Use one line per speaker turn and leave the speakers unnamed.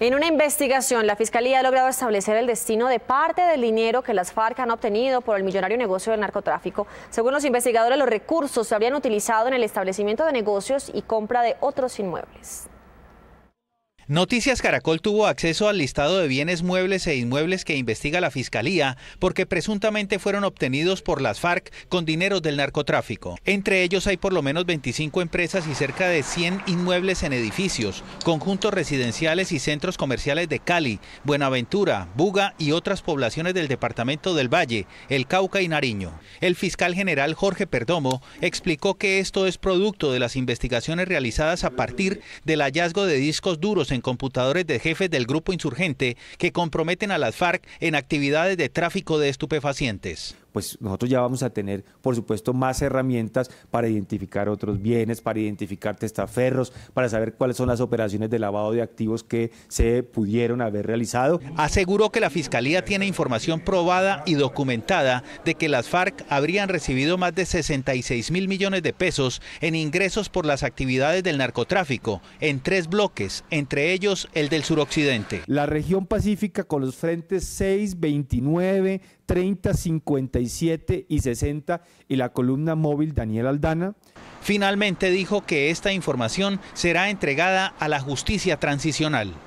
En una investigación, la Fiscalía ha logrado establecer el destino de parte del dinero que las FARC han obtenido por el millonario negocio del narcotráfico. Según los investigadores, los recursos se habrían utilizado en el establecimiento de negocios y compra de otros inmuebles.
Noticias Caracol tuvo acceso al listado de bienes muebles e inmuebles que investiga la Fiscalía porque presuntamente fueron obtenidos por las FARC con dinero del narcotráfico. Entre ellos hay por lo menos 25 empresas y cerca de 100 inmuebles en edificios, conjuntos residenciales y centros comerciales de Cali, Buenaventura, Buga y otras poblaciones del departamento del Valle, el Cauca y Nariño. El fiscal general Jorge Perdomo explicó que esto es producto de las investigaciones realizadas a partir del hallazgo de discos duros en computadores de jefes del grupo insurgente que comprometen a las FARC en actividades de tráfico de
estupefacientes pues nosotros ya vamos a tener, por supuesto, más herramientas para identificar otros bienes, para identificar testaferros, para saber cuáles son las operaciones de lavado de activos que
se pudieron haber realizado. Aseguró que la Fiscalía tiene información probada y documentada de que las FARC habrían recibido más de 66 mil millones de pesos en ingresos por las actividades del narcotráfico, en tres bloques, entre ellos el del suroccidente.
La región pacífica con los frentes 6, 29, 30, 57 y 60 y la columna móvil
Daniel Aldana. Finalmente dijo que esta información será entregada a la justicia transicional.